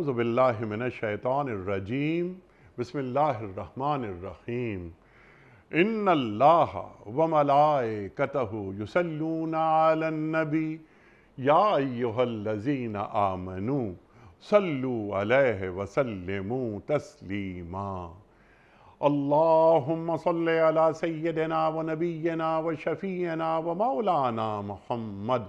आउज़बिल्लिमिनशैतानरजीम बसमीम इन अल्लाह वमलाए कतहु युसलूनबी याजीन आमनु सल्लु अलैहि वसल्लमु तस्लीमा अल्लाहुम्म सल्लि अला सय्यदना व नबीना व शफीना व मौलाना मोहम्मद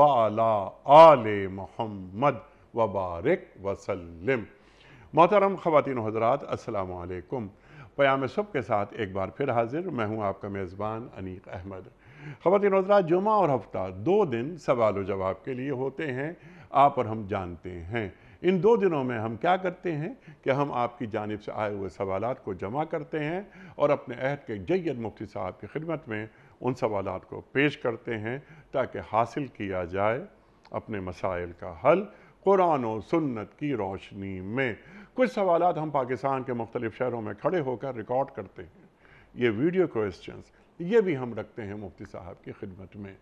वाला आले मोहम्मद वबारक वसलम मोहतरम ख़वान हजरात असलकम प्याम सब के साथ एक बार फिर हाजिर मैं हूँ आपका मेज़बान अनीक अहमद ख़वान हजरात जुमा और हफ्ता दो दिन सवाल जवाब के लिए होते हैं आप और हम जानते हैं इन दो दिनों में हम क्या करते हैं कि हम आपकी जानब से आए हुए सवालत को जमा करते हैं और अपने अहद के जैद मुफ्ती साहब की खिदमत में उन सवाल को पेश करते हैं ताकि हासिल किया जाए अपने मसाइल का हल कुरान और सुन्नत की रोशनी में कुछ सवाल हम पाकिस्तान के मुख्तलिफ़ शहरों में खड़े होकर रिकॉर्ड करते हैं ये वीडियो क्वेश्चन ये भी हम रखते हैं मुफ्ती साहब की खिदमत में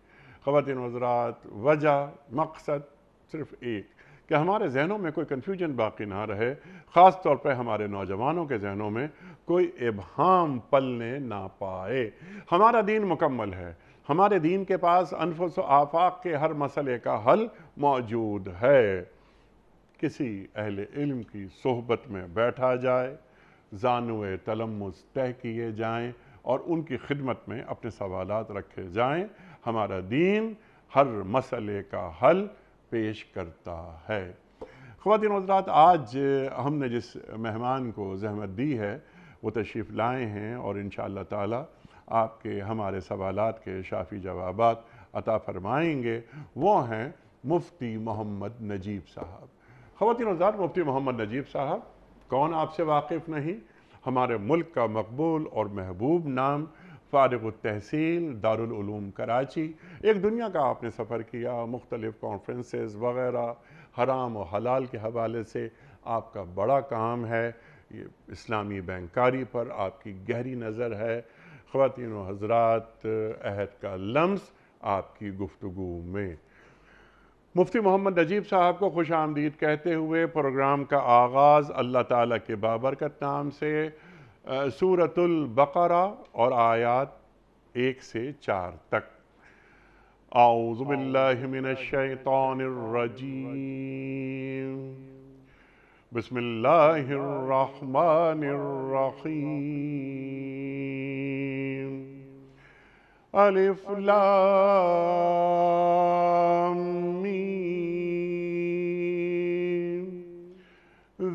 ख़वान हजरात वजह मकसद सिर्फ एक कि हमारे जहनों में कोई कन्फ्यूजन बाकी ना रहे ख़ास तौर पर हमारे नौजवानों के जहनों में कोई इबहम पलने ना पाए हमारा दीन मुकम्मल है हमारे दीन के पास अनफ आफाक के हर मसले का हल मौजूद है किसी अहल इल्म की सोहबत में बैठा जाए जानवे तलम्मस तय किए जाएँ और उनकी खिदमत में अपने सवाल रखे जाएँ हमारा दीन हर मसले का हल पेश करता है खुवान हजरात आज हमने जिस मेहमान को जहमत दी है वो तशरीफ़ लाए हैं और इन ताला आपके हमारे सवाल के शाफी जवाब अता फरमाएँगे वो हैं मुफ्ती मोहम्मद नजीब साहब खातिन हज़ार मुफ्ती मोहम्मद नजीब साहब कौन आपसे वाकिफ़ नहीं हमारे मुल्क का मकबूल और महबूब नाम फ़ारग तहसील दारूम कराची एक दुनिया का आपने सफ़र किया मुख्तलिफ़ कॉन्फ्रेंसेस वगैरह हराम और हलाल के हवाले से आपका बड़ा काम है ये इस्लामी बैंकारी पर आपकी गहरी नज़र है ख़वान हजरात अहद का लम्स आपकी गुफ्तु में मुफ्ती मोहम्मद नजीब साहब को खुश आमदीद कहते हुए प्रोग्राम का आगाज़ अल्लाह ताला के बाबरकत नाम से सूरतुल बकरा और आयत एक से चार तक आउज़बिल्लिमिनशैतानरजीम बसमिल्लाहिर्रहमानिर्रहीम अलिफ़ लाम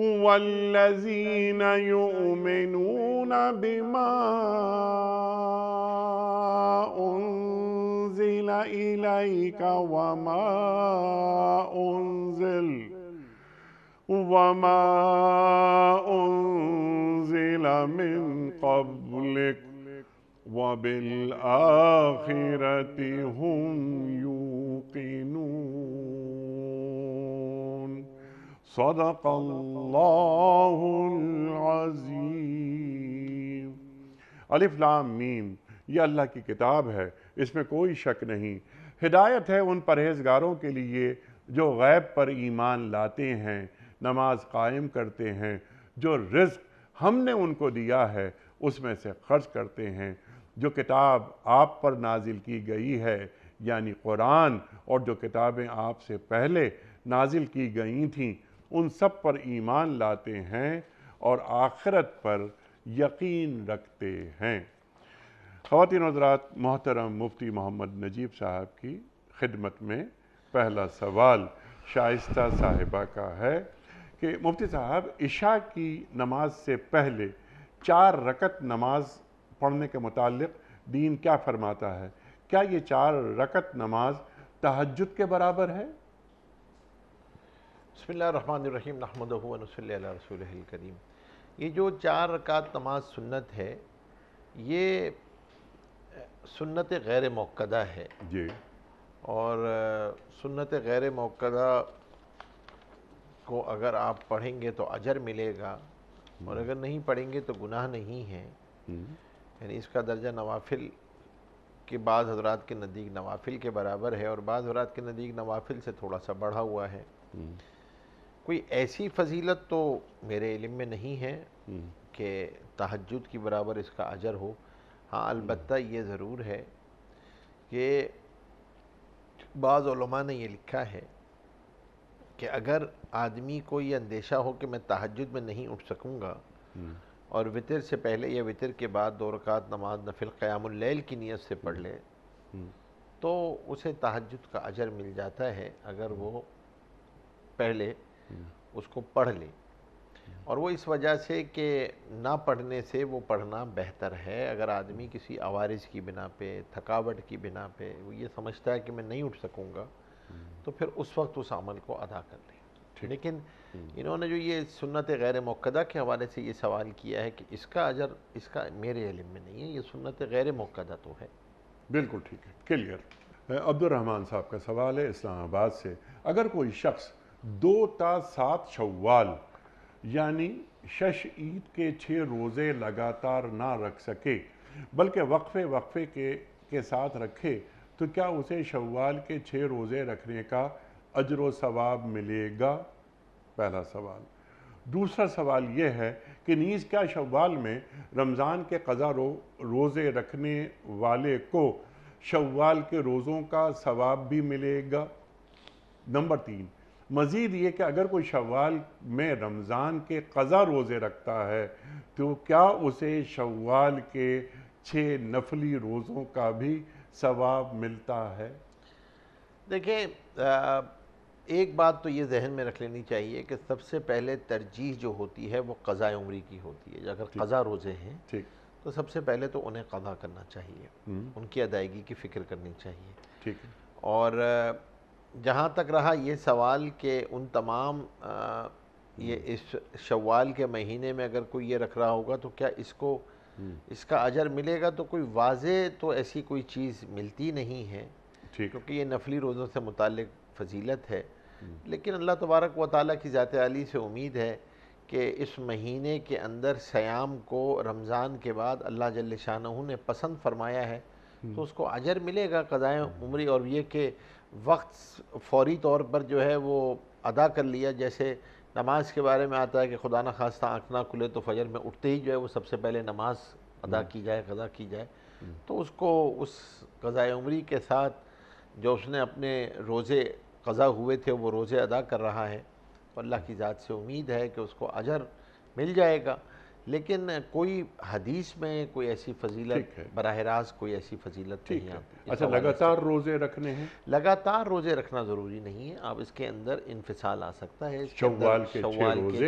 والذين يؤمنون بما أنزل إليك وما أنزل وما أنزل من قبلك وبالآخرة هم يوقنون صدق الله العظيم अलिफ लाम मीम ये अल्लाह की किताब है इसमें कोई शक नहीं हिदायत है उन परहेजगारों के लिए जो गैब पर ईमान लाते हैं नमाज कायम करते हैं जो रिस्क हमने उनको दिया है उसमें से खर्च करते हैं जो किताब आप पर नाजिल की गई है यानी कुरान और जो किताबें आपसे पहले नाजिल की गई थीं उन सब पर ईमान लाते हैं और आखिरत पर यकीन रखते हैं खातिन हजरात मोहतरम मुफ्ती मोहम्मद नजीब साहब की खिदमत में पहला सवाल शाइस्त साहिबा का है कि मुफ्ती साहब इशा की नमाज से पहले चार रकत नमाज पढ़ने के मुतालिक दीन क्या फरमाता है क्या ये चार रकत नमाज तहजद के बराबर है बसमीम नहमदल करीम ये जो चार रकात नमाज सुन्नत है ये सुन्नत गैर मौक़दा है जी और सुन्नत गैर मौक़दा को अगर आप पढ़ेंगे तो अजर मिलेगा और हम्म। अगर नहीं पढ़ेंगे तो गुनाह नहीं है हम्म। यानी इसका दर्जा नवाफिल के बाद हजरात के नज़दीक नवाफिल के बराबर है और बाद हजरात के नज़दीक नवाफिल से थोड़ा सा बढ़ा हुआ है हम्म। कोई ऐसी फजीलत तो मेरे इलम में नहीं है हम्म। कि तहजद की बराबर इसका अजर हो हाँ हम्म। अलबत् ये ज़रूर है कि बाज़ा ने यह लिखा है कि अगर आदमी को ये अंदेशा हो कि मैं तहजद में नहीं उठ सकूँगा हम्म। और वितर से पहले या वितर के बाद दो रकात नमाज नफिल क़यामल की नीयत से पढ़ ले तो उसे तहजद का अजर मिल जाता है अगर वो पहले उसको पढ़ लें और वो इस वजह से कि ना पढ़ने से वो पढ़ना बेहतर है अगर आदमी किसी आवारज की बिना पे थकावट की बिना पे वो ये समझता है कि मैं नहीं उठ सकूँगा hmm. तो फिर उस वक्त उस अमल को अदा कर लें लेकिन hmm. इन्होंने जो ये सुन्नत गैर मौकदा के हवाले से ये सवाल किया है कि इसका अजर इसका मेरे इलम में नहीं है ये सुन्नत गैर मौकदा तो है बिल्कुल ठीक है क्लियर अब्दुलरहमान साहब का सवाल है इस्लामाबाद से अगर कोई शख्स दो ता सात शव्वाल यानी शश ईद के छः रोज़े लगातार ना रख सके बल्कि वक्फ़े वक्फ़े के के साथ रखे तो क्या उसे शव्वाल के छः रोज़े रखने का अजर सवाब मिलेगा पहला सवाल दूसरा सवाल यह है कि नीज़ क्या शव्वाल में रमज़ान के कज़ा रो रोज़े रखने वाले को शव्वाल के रोज़ों का सवाब भी मिलेगा नंबर तीन मज़ीद ये कि अगर कोई शवाल में रमज़ान के कज़ा रोज़े रखता है तो क्या उसे शवाल के छः नफली रोज़ों का भी सवाब मिलता है देखिए एक बात तो ये जहन में रख लेनी चाहिए कि सबसे पहले तरजीह जो होती है वो कज़ा उम्री की होती है अगर कज़ा रोज़े हैं ठीक तो सबसे पहले तो उन्हें कदा करना चाहिए उनकी अदायगी की फ़िक्र करनी चाहिए ठीक है और जहाँ तक रहा ये सवाल के उन तमाम आ, ये हम्म। इस शवाल के महीने में अगर कोई ये रख रहा होगा तो क्या इसको हम्म। इसका अजर मिलेगा तो कोई वाज तो ऐसी कोई चीज़ मिलती नहीं है क्योंकि ये नफली रोज़ों से मुतल फजीलत है हम्म। लेकिन अल्लाह तबारक व ताली की ज़ात आली से उम्मीद है कि इस महीने के अंदर सयाम को रमज़ान के बाद अल्लाह जल शाह ने पसंद फरमाया है तो उसको अजर मिलेगा कदाएँ उम्री और ये कि वक्त फौरी तौर पर जो है वो अदा कर लिया जैसे नमाज के बारे में आता है कि खुदा न खास्ता आँख ना खुले तो फजर में उठते ही जो है वो सबसे पहले नमाज अदा हम्म। की जाए कज़ा की जाए हम्म। तो उसको उस कज़ा उम्री के साथ जो उसने अपने रोज़े कज़ा हुए थे वो रोज़े अदा कर रहा है तो अल्लाह की ज़ात से उम्मीद है कि उसको अजर मिल जाएगा लेकिन कोई हदीस में कोई ऐसी फजीलत बरह रास्त कोई ऐसी फजीलत नहीं आती अच्छा लगातार रोज़े रखने हैं लगातार रोज़े रखना ज़रूरी नहीं है आप इसके अंदर इनफिसाल आ सकता है शवाल के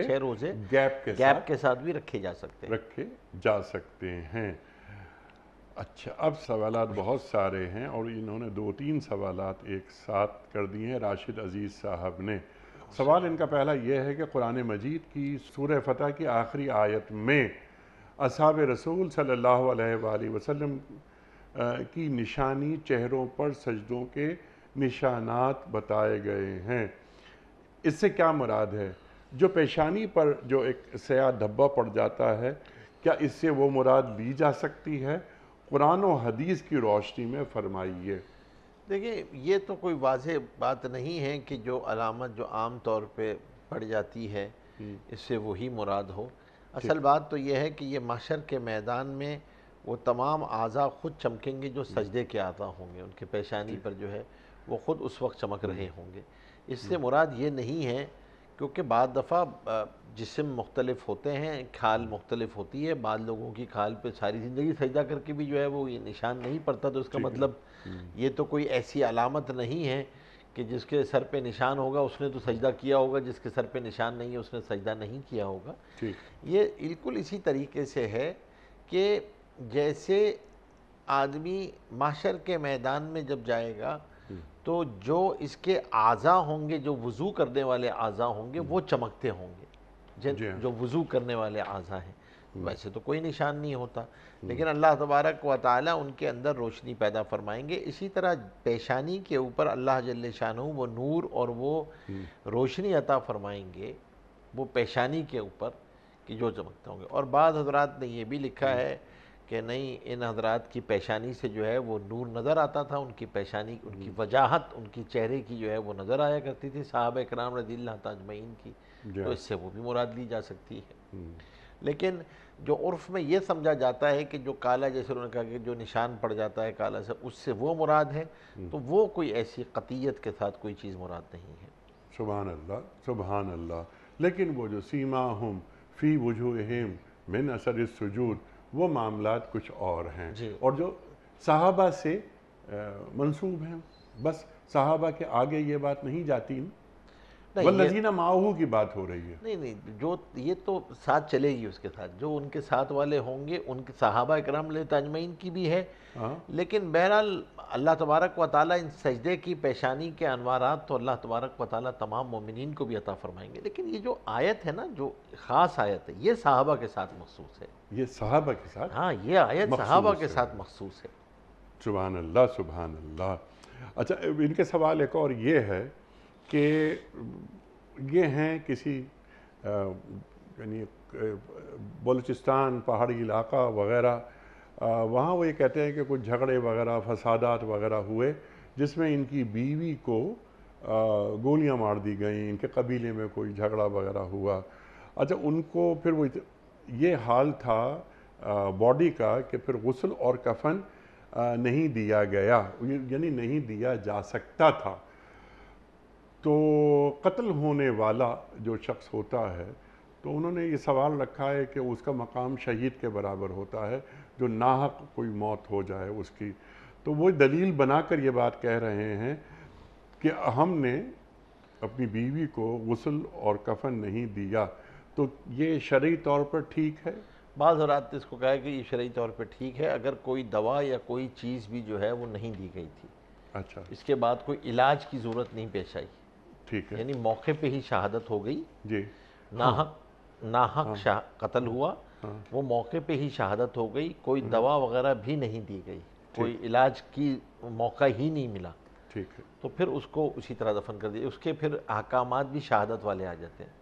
छह रोज़े गैप के गैप के साथ भी रखे जा सकते हैं रखे जा सकते हैं अच्छा अब सवाल बहुत सारे हैं और इन्होंने दो तीन सवाल एक साथ कर दिए हैं राशिद अजीज़ साहब ने सवाल इनका पहला यह है कि कुरान मजीद की सूर फ़तह की आखिरी आयत में असाब रसूल सल्लल्लाहु अलैहि वसल्लम की निशानी चेहरों पर सजदों के निशानात बताए गए हैं इससे क्या मुराद है जो पेशानी पर जो एक सया धब्बा पड़ जाता है क्या इससे वो मुराद ली जा सकती है कुरान और हदीस की रोशनी में फरमाइए देखिए ये तो कोई वाज बात नहीं है कि जो अलामत जो आम तौर पे पड़ जाती है हम्म। इससे वही मुराद हो असल बात तो यह है कि ये माशर के मैदान में वो तमाम अज़ा ख़ुद चमकेंगे जो हम्म। सजदे के आता होंगे उनके पेशानी पर जो है वो ख़ुद उस वक्त चमक हम्म। रहे होंगे इससे मुराद ये नहीं है क्योंकि बाद दफ़ा जिसम मुख्तलिफ होते हैं खाल मुख्तलिफ होती है बाद लोगों की खाल पे सारी ज़िंदगी सजदा करके भी जो है वो ये निशान नहीं पड़ता तो इसका मतलब हम्म। ये तो कोई ऐसी अलामत नहीं है कि जिसके सर पे निशान होगा उसने तो सजदा किया होगा जिसके सर पे निशान नहीं है उसने सजदा नहीं किया होगा ये बिल्कुल इसी तरीके से है कि जैसे आदमी माशर के मैदान में जब जाएगा तो जो इसके आज़ा होंगे जो वज़ू करने वाले आज़ा होंगे वो चमकते होंगे हाँ। जो वज़ू करने वाले आज़ा हैं हम्म। वैसे तो कोई निशान नहीं होता हम्म। लेकिन अल्लाह तबारक व ताली उनके अंदर रोशनी पैदा फरमाएंगे इसी तरह पेशानी के ऊपर अल्लाह जल शाहू वो नूर और वो हम्म। रोशनी अता फरमाएंगे वो पेशानी के ऊपर कि जो चमकते होंगे और बाद हजरात ने ये भी लिखा है कि नहीं इन हजरात की पेशानी से जो है वो नूर नज़र आता था उनकी पेशानी उनकी वजाहत उनकी चेहरे की जो है वो नज़र आया करती थी साहब कराम रजी ताजमीन की तो इससे वो भी मुराद ली जा सकती है हम्म। लेकिन जो उर्फ में ये समझा जाता है कि जो काला जैसे उन्होंने कहा कि जो निशान पड़ जाता है काला से उससे वो मुराद है हम्म। तो वो कोई ऐसी कतीयत के साथ कोई चीज़ मुराद नहीं है सुबहान अल्लाह सुबहान अल्लाह लेकिन वो जो सीमा हम फ़ी वजूम मिन असर सजूद वो मामला कुछ और हैं और जो साहबा से मंसूब हैं बस साहबा के आगे ये बात नहीं जाती लजीना माहू की बात हो रही है नहीं नहीं जो ये तो साथ चलेगी उसके साथ जो उनके साथ वाले होंगे उनके सहाबा इक्राम तजमैन की भी है हाँ। लेकिन बहरहाल अल्लाह तबारक व ताली इन सजदे की पेशानी के अनवारात तो अल्लाह तबारक व ताली तमाम ममिन को भी अता फरमाएंगे लेकिन ये जो आयत है ना जो ख़ास आयत है ये साहबा के साथ मखसूस है ये साहबा के साथ हाँ ये आयत साहबा के साथ मखसूस है सुबहान अल्लाह सुबहान अल्लाह अच्छा इनके सवाल एक और ये है कि ये हैं किसी यानी बलूचिस्तान पहाड़ी इलाका वगैरह वहाँ वो ये कहते हैं कि कुछ झगड़े वगैरह फसादात वगैरह हुए जिसमें इनकी बीवी को गोलियां मार दी गई इनके कबीले में कोई झगड़ा वगैरह हुआ अच्छा उनको फिर वो ये हाल था बॉडी का कि फिर गसल और कफन नहीं दिया गया यानी नहीं दिया जा सकता था तो कत्ल होने वाला जो शख्स होता है तो उन्होंने ये सवाल रखा है कि उसका मकाम शहीद के बराबर होता है जो नाहक कोई मौत हो जाए उसकी तो वो दलील बनाकर ये बात कह रहे हैं कि हमने अपनी बीवी को गसल और कफन नहीं दिया तो ये शरी तौर पर ठीक है बाज़ हजरात ने इसको कहा कि ये शरी तौर पर ठीक है अगर कोई दवा या कोई चीज़ भी जो है वो नहीं दी गई थी अच्छा इसके बाद कोई इलाज की ज़रूरत नहीं पेश आई ठीक है यानी मौके पे ही शहादत हो गई जी नाहक हाँ। नाहक हाँ, शाह कत्ल हुआ हाँ, वो मौके पे ही शहादत हो गई कोई हम्म। दवा वगैरह भी नहीं दी गई कोई इलाज की मौका ही नहीं मिला ठीक है तो फिर उसको उसी तरह दफन कर दिया उसके फिर अहकाम भी शहादत वाले आ जाते हैं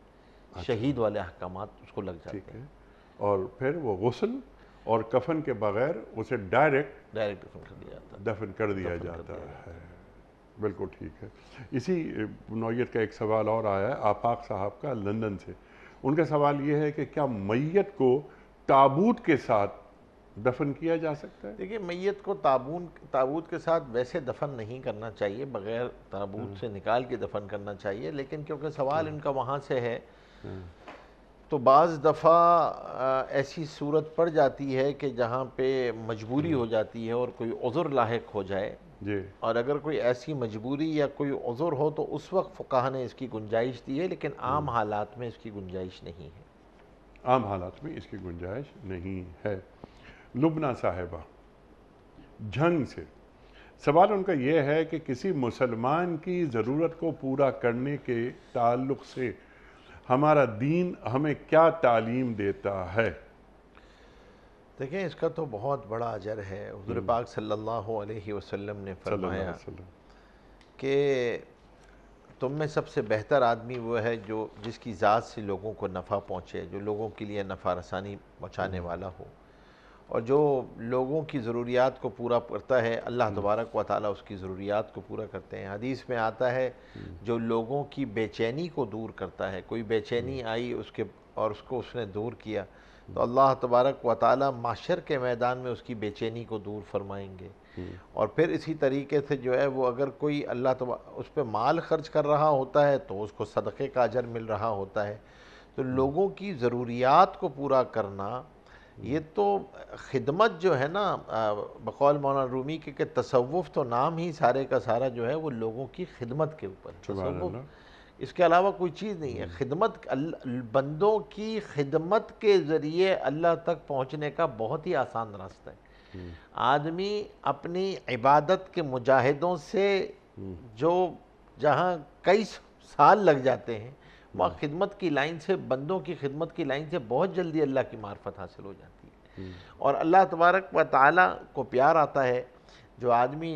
अच्छा। शहीद वाले अहकाम उसको लग जाते हैं और फिर वो गसल और कफन के बगैर उसे डायरेक्ट डायरेक्ट दफन कर दिया जाता है दफन कर दिया जाता है बिल्कुल ठीक है इसी नौत का एक सवाल और आया है आफाक साहब का लंदन से उनका सवाल यह है कि क्या मैत को ताबूत के साथ दफन किया जा सकता है देखिए मैत को ताबून ताबूत के साथ वैसे दफन नहीं करना चाहिए बगैर ताबूत हम्म। से निकाल के दफन करना चाहिए लेकिन क्योंकि सवाल हम्म। इनका वहाँ से है हम्म। तो बज़ दफ़ा ऐसी सूरत पड़ जाती है कि जहाँ पे मजबूरी हो जाती है और कोई उज़र लाक हो जाए जी और अगर कोई ऐसी मजबूरी या कोई उज़ुर हो तो उस वक्त फ़ुकाह ने इसकी गुंजाइश दी है लेकिन आम हम्म। हालात में इसकी गुंजाइश नहीं है आम हालात में इसकी गुंजाइश नहीं है लुबना साहिबा झंग से सवाल उनका यह है कि किसी मुसलमान की ज़रूरत को पूरा करने के ताल्लुक से हमारा दीन हमें क्या तालीम देता है देखें इसका तो बहुत बड़ा अजर है हजूर हम्म। पाक सल्लल्लाहु अलैहि वसल्लम ने फरमाया कि तुम में सबसे बेहतर आदमी वो है जो जिसकी ज़ात से लोगों को नफ़ा पहुँचे जो लोगों के लिए नफ़ा रसानी पहुँचाने हम्म। वाला हो और जो लोगों की ज़रूरियात को पूरा करता है अल्लाह हम्म। तबारक व ताली उसकी ज़रूरियात को पूरा करते हैं हदीस में आता है जो लोगों की बेचैनी को दूर करता है कोई बेचैनी आई उसके और उसको उसने दूर किया तो अल्लाह तबारक व ताली माशर के मैदान में उसकी बेचैनी को दूर फरमाएंगे हम्म। और फिर इसी तरीके से जो है वो अगर कोई अल्लाह तब उस पर माल खर्च कर रहा होता है तो उसको सदक़े का अजर मिल रहा होता है तो हम्म। लोगों की ज़रूरियात को पूरा करना ये हम्म। तो खिदमत जो है ना बकौल मौना रूमी के, के तसवुफ़ तो नाम ही सारे का सारा जो है वो लोगों की खिदमत के ऊपर इसके अलावा कोई चीज़ नहीं है खिदमत बंदों की खिदमत के ज़रिए अल्लाह तक पहुँचने का बहुत ही आसान रास्ता है हम्म। आदमी अपनी इबादत के मुजाहिदों से हम्म। जो जहाँ कई साल लग जाते हैं हम्म। वहाँ खिदमत की लाइन से बंदों की खिदमत की लाइन से बहुत जल्दी अल्लाह की मार्फत हासिल हो जाती है और अल्लाह तबारक व ताली को प्यार आता है जो आदमी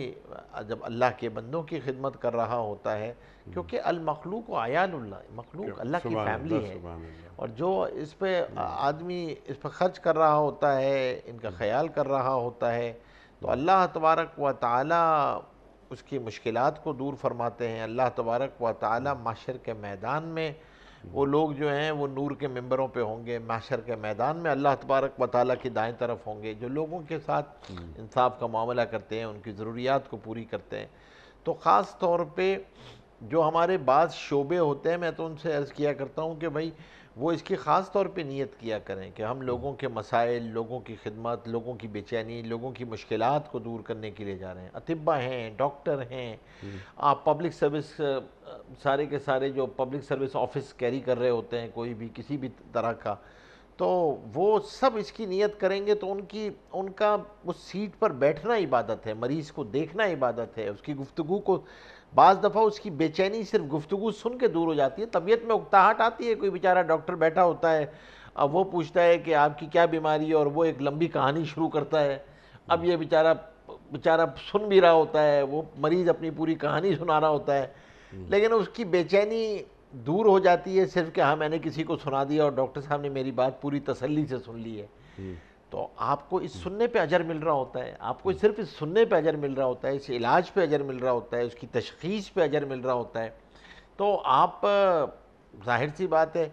जब अल्लाह के बंदों की खिदमत कर रहा होता है हम्म। क्योंकि अलमखलूक आयानुल्ला मखलूक अल्लाह की फैमिली है और जो इस पर हम्म। आदमी इस पर ख़र्च कर रहा होता है इनका हम्म। ख्याल कर रहा होता है तो अल्लाह तबारक व ताली उसकी मुश्किल को दूर फरमाते हैं अल्लाह तबारक व ताली माशर के मैदान में वो लोग जो हैं वो नूर के मेंबरों पे होंगे माशर के मैदान में अल्लाह तबारक वाली की दाएं तरफ होंगे जो लोगों के साथ इंसाफ का मामला करते हैं उनकी ज़रूरियात को पूरी करते हैं तो ख़ास तौर पर जो हमारे बाद शोबे होते हैं मैं तो उनसे अर्ज़ किया करता हूँ कि भाई वो इसकी ख़ास तौर पे नियत किया करें कि हम लोगों के मसाइल लोगों की खिदमत लोगों की बेचैनी लोगों की मुश्किल को दूर करने के लिए जा रहे हैं अतिबा हैं डॉक्टर हैं हम्म। आप पब्लिक सर्विस सारे के सारे जो पब्लिक सर्विस ऑफिस कैरी कर रहे होते हैं कोई भी किसी भी तरह का तो वो सब इसकी नियत करेंगे तो उनकी उनका उस सीट पर बैठना इबादत है मरीज़ को देखना इबादत है उसकी गुफ्तु को बज़ दफ़ा उसकी बेचैनी सिर्फ गुफ्तु सुन के दूर हो जाती है तबीयत में उकताहट आती है कोई बेचारा डॉक्टर बैठा होता है अब वो पूछता है कि आपकी क्या बीमारी है और वो एक लंबी कहानी शुरू करता है अब ये बेचारा बेचारा सुन भी रहा होता है वो मरीज़ अपनी पूरी कहानी सुना रहा होता है लेकिन उसकी बेचैनी दूर हो जाती है सिर्फ कि हाँ मैंने किसी को सुना दिया और डॉक्टर साहब ने मेरी बात पूरी तसल्ली से सुन ली है तो आपको इस हम्म। सुनने पे अजर मिल रहा होता है आपको हम्म। सिर्फ इस सुनने पे अजर मिल रहा होता है इस इलाज पे अजर मिल रहा होता है उसकी तशखीस पे अजर मिल रहा होता है तो आप जाहिर सी बात है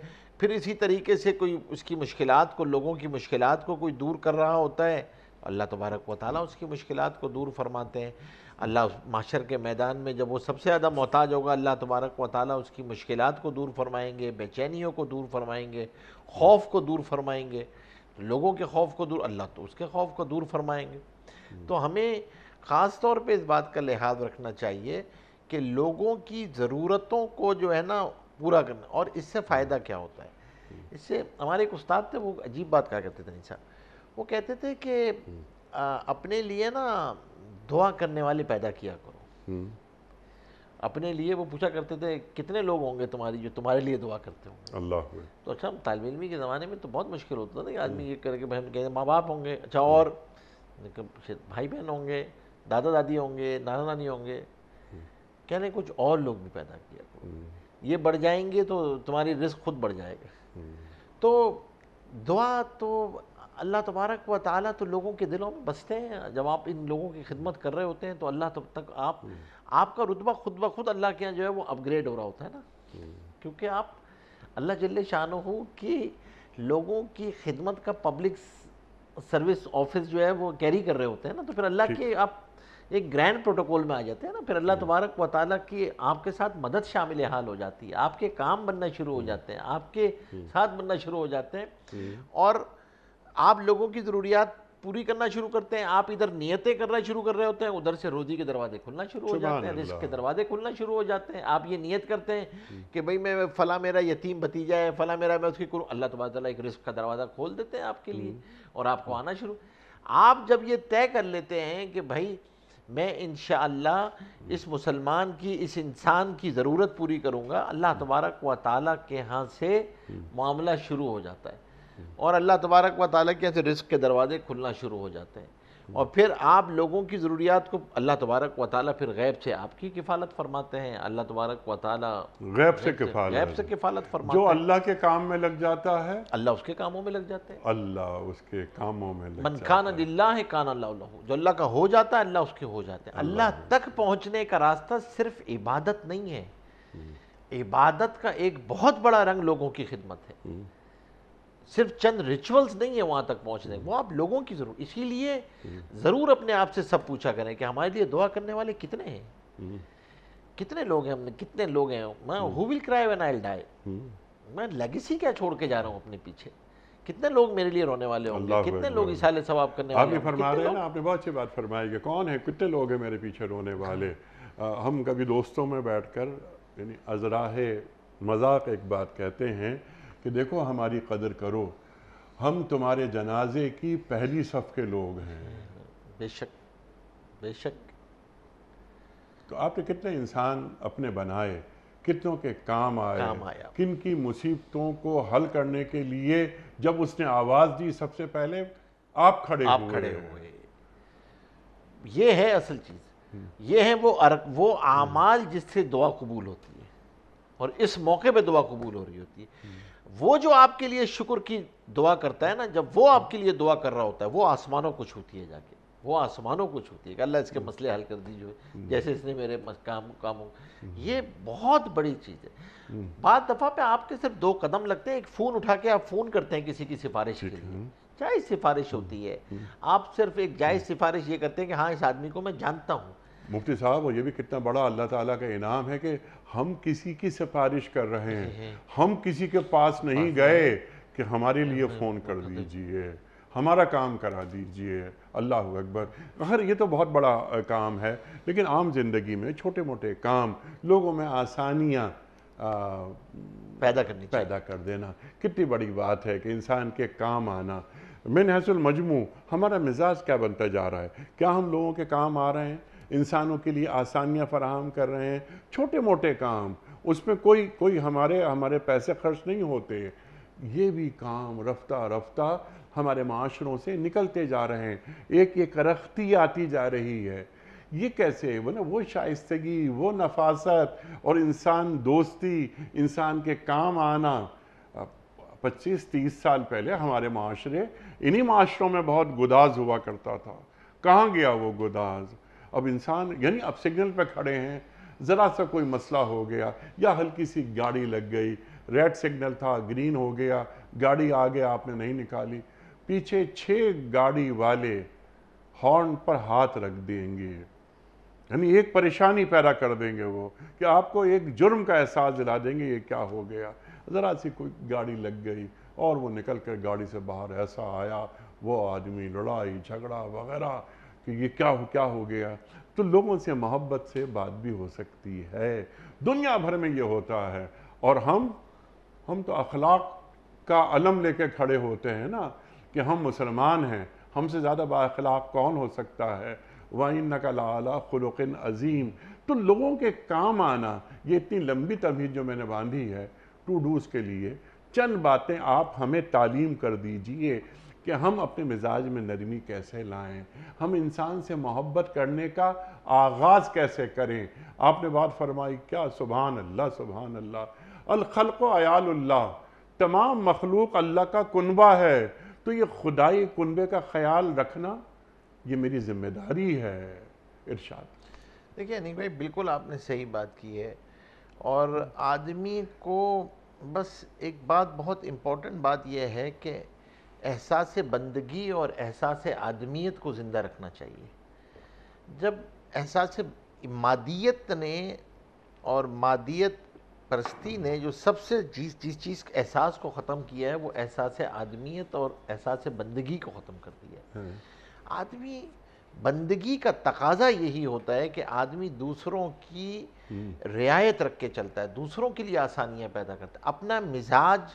फिर इसी तरीके से कोई उसकी मुश्किल को लोगों की मुश्किल को कोई दूर कर रहा होता है अल्लाह तबारक व ताली उसकी मुश्किल को दूर फरमाते हैं अल्लाह माशर के मैदान में जब वो सबसे ज़्यादा मोहताज होगा अल्लाह तबारक व ताली उसकी मुश्किल को दूर फरमाएंगे बेचैनियों को दूर फरमाएंगे खौफ को दूर फरमाएंगे लोगों के खौफ को दूर अल्लाह तो उसके खौफ को दूर फरमाएंगे तो हमें ख़ास तौर पे इस बात का लिहाज रखना चाहिए कि लोगों की ज़रूरतों को जो है ना पूरा करना और इससे फ़ायदा क्या होता है इससे हमारे एक उस्ताद थे वो अजीब बात कहा करते थे निशा वो कहते थे कि हम्म। अपने लिए ना दुआ करने वाले पैदा किया करो हम्म। अपने लिए वो पूछा करते थे कितने लोग होंगे तुम्हारी जो तुम्हारे लिए दुआ करते होंगे अल्लाह तो अच्छा तालब इलमी के ज़माने में तो बहुत मुश्किल होता था ना कि हम्म। आदमी ये करके बहन कहते माँ बाप होंगे अच्छा और भाई बहन होंगे दादा दादी होंगे नाना नानी होंगे हम्म। कहने कुछ और लोग भी पैदा किया हम्म। ये बढ़ जाएंगे तो तुम्हारी रिस्क खुद बढ़ जाएगा तो दुआ तो अल्लाह तबारक व ताली तो लोगों के दिलों में बसते हैं जब आप इन लोगों की खिदमत कर रहे होते हैं तो अल्लाह तब तक आप आपका रुतबा खुद ब खुद अल्लाह के यहाँ जो है वो अपग्रेड हो रहा होता है ना क्योंकि आप अल्लाह जल्ल हो कि लोगों की खिदमत का पब्लिक सर्विस ऑफिस जो है वो कैरी कर रहे होते हैं ना तो फिर अल्लाह के आप एक ग्रैंड प्रोटोकॉल में आ जाते हैं ना फिर अल्लाह हम्म। तबारक व ताली की आपके साथ मदद शामिल हाल हो जाती है आपके काम बनना शुरू हो हम्म। जाते हैं आपके हम्म। साथ बनना शुरू हो जाते हैं और आप लोगों की ज़रूरियात पूरी करना शुरू करते हैं आप इधर नियतें करना शुरू कर रहे होते हैं उधर से रोजी के दरवाजे खुलना शुरू हो जाते हैं रिस्क के दरवाजे खुलना शुरू हो जाते हैं आप ये नियत करते हैं कि भाई मैं फला मेरा यतीम भतीजा है फला मेरा मैं उसकी करूँ अल्लाह तबादला एक रिस्क का दरवाज़ा खोल देते हैं आपके लिए और आपको आना शुरू आप जब ये तय कर लेते हैं कि भाई मैं इन इस मुसलमान की इस इंसान की ज़रूरत पूरी करूँगा अल्लाह तबारक व ताली के यहाँ से मामला शुरू हो जाता है और अल्लाह तबारक व ताली के ऐसे रिस्क के दरवाजे खुलना शुरू हो जाते हैं और फिर आप लोगों की ज़रूरियात को अल्लाह तबारक व ताली फिर गैब से आपकी किफ़ालत फरमाते हैं अल्लाह तबारक व ताली गैब से किफ़ालत गैब से किफ़ालत फरमाते जो अल्लाह के काम में लग जाता है अल्लाह उसके कामों में लग जाते हैं अल्लाह उसके कामों में मन खान अल्लाह है कान अल्लाह जो अल्लाह का हो जाता है अल्लाह उसके हो जाते हैं अल्लाह तक पहुँचने का रास्ता सिर्फ इबादत नहीं है हम्म। इबादत का एक बहुत बड़ा रंग लोगों की खिदमत है हम्म। सिर्फ चंद रिचुअल्स नहीं है वहाँ तक पहुँचने वो आप लोगों की ज़रूर इसीलिए ज़रूर अपने आप से सब पूछा करें कि हमारे लिए दुआ करने वाले कितने हैं हम्म। कितने लोग हैं हमने कितने लोग हैं मैं who will cry when I die मैं लेगेसी क्या छोड़ के जा रहा हूँ अपने पीछे कितने लोग मेरे लिए रोने वाले होंगे कितने लोग इसाले सवाब करने वाले आपने फरमा रहे हैं ना आपने बहुत अच्छी बात फरमाई कि कौन है कितने लोग हैं मेरे पीछे रोने वाले हम कभी दोस्तों में बैठकर यानी अजराह मजाक एक बात कहते हैं कि देखो हमारी कदर करो हम तुम्हारे जनाजे की पहली सफ के लोग हैं बेशक बेशक तो आपने कितने इंसान अपने बनाए कितनों के काम आए काम आया किन की मुसीबतों को हल करने के लिए जब उसने आवाज़ दी सबसे पहले आप खड़े आप हुए खड़े हुए ये है असल चीज़ ये है वो अर, वो आमाल जिससे दुआ कबूल होती है और इस मौके पे दुआ कबूल हो रही होती है वो जो आपके लिए शुक्र की दुआ करता है ना जब वो आपके लिए दुआ कर रहा होता है वो आसमानों को छूती है जाके वो आसमानों को छूती है अल्लाह इसके मसले हल कर दीजिए जैसे इसने मेरे काम काम ये बहुत बड़ी चीज़ है बाद दफ़ा पे आपके सिर्फ दो कदम लगते हैं एक फ़ोन उठा के आप फ़ोन करते हैं किसी की सिफारिश के लिए जायज़ सिफारिश होती है आप सिर्फ एक जायज़ सिफारिश ये करते हैं कि हाँ इस आदमी को मैं जानता हूँ मुफ्ती साहब और ये भी कितना बड़ा अल्लाह ताला का इनाम है कि हम किसी की सिफारिश कर रहे हैं हम्म, हम्म। हम किसी के पास नहीं गए कि हमारे लिए हम्म, फ़ोन कर दीजिए हमारा काम करा दीजिए अल्लाह अकबर खैर ये तो बहुत बड़ा काम है लेकिन आम ज़िंदगी में छोटे मोटे काम लोगों में आसानियाँ पैदा करनी पैदा कर देना कितनी बड़ी बात है कि इंसान के काम आना मैं नहसुल मजमू हमारा मिजाज क्या बनता जा रहा है क्या हम लोगों के काम आ रहे हैं इंसानों के लिए आसानियाँ फराहम कर रहे हैं छोटे मोटे काम उसमें कोई कोई हमारे हमारे पैसे खर्च नहीं होते ये भी काम रफ्ता रफ्ता हमारे माशरों से निकलते जा रहे हैं एक एक रखती आती जा रही है ये कैसे वो ना वो शाइस्तगी वो नफासत और इंसान दोस्ती इंसान के काम आना 25-30 साल पहले हमारे माशरे इन्हीं माशरों में बहुत गुदाज हुआ करता था कहाँ गया वो गुदाज अब इंसान यानी अब सिग्नल पर खड़े हैं ज़रा सा कोई मसला हो गया या हल्की सी गाड़ी लग गई रेड सिग्नल था ग्रीन हो गया गाड़ी आ गया आपने नहीं निकाली पीछे छः गाड़ी वाले हॉर्न पर हाथ रख देंगे यानी एक परेशानी पैदा कर देंगे वो कि आपको एक जुर्म का एहसास दिला देंगे ये क्या हो गया ज़रा सी कोई गाड़ी लग गई और वो निकल कर गाड़ी से बाहर ऐसा आया वो आदमी लड़ाई झगड़ा वगैरह कि ये क्या हो क्या हो गया तो लोगों से मोहब्बत से बात भी हो सकती है दुनिया भर में ये होता है और हम हम तो अखलाक का अलम लेके खड़े होते हैं ना कि हम मुसलमान हैं हमसे ज़्यादा बाखलाक कौन हो सकता है वाइन आला खुलकिन अजीम तो लोगों के काम आना ये इतनी लंबी तमीज़ जो मैंने बांधी है टू डूज़ के लिए चंद बातें आप हमें तालीम कर दीजिए कि हम अपने मिजाज में नरमी कैसे लाएं हम इंसान से मोहब्बत करने का आगाज़ कैसे करें आपने बात फरमाई क्या सुबहान अल्लाह सुबहान अल्लाह अलखलक अयाल्ला तमाम मखलूक अल्लाह का कुनबा है तो ये खुदाई कुनबे का ख्याल रखना ये मेरी जिम्मेदारी है इरशाद देखिए अनिक भाई बिल्कुल आपने सही बात की है और आदमी को बस एक बात बहुत इम्पोर्टेंट बात यह है कि एहसास बंदगी और एहसास आदमियत को ज़िंदा रखना चाहिए जब एहसास मादियत ने और मादियत परस्ती ने जो सबसे जिस जिस चीज़ के एहसास को ख़त्म किया है वो एहसास आदमियत और एहसास बंदगी को ख़त्म कर दिया है हाँ। आदमी बंदगी का तकाजा यही होता है कि आदमी दूसरों की रियायत रख के चलता है दूसरों के लिए आसानियाँ पैदा करता है अपना मिजाज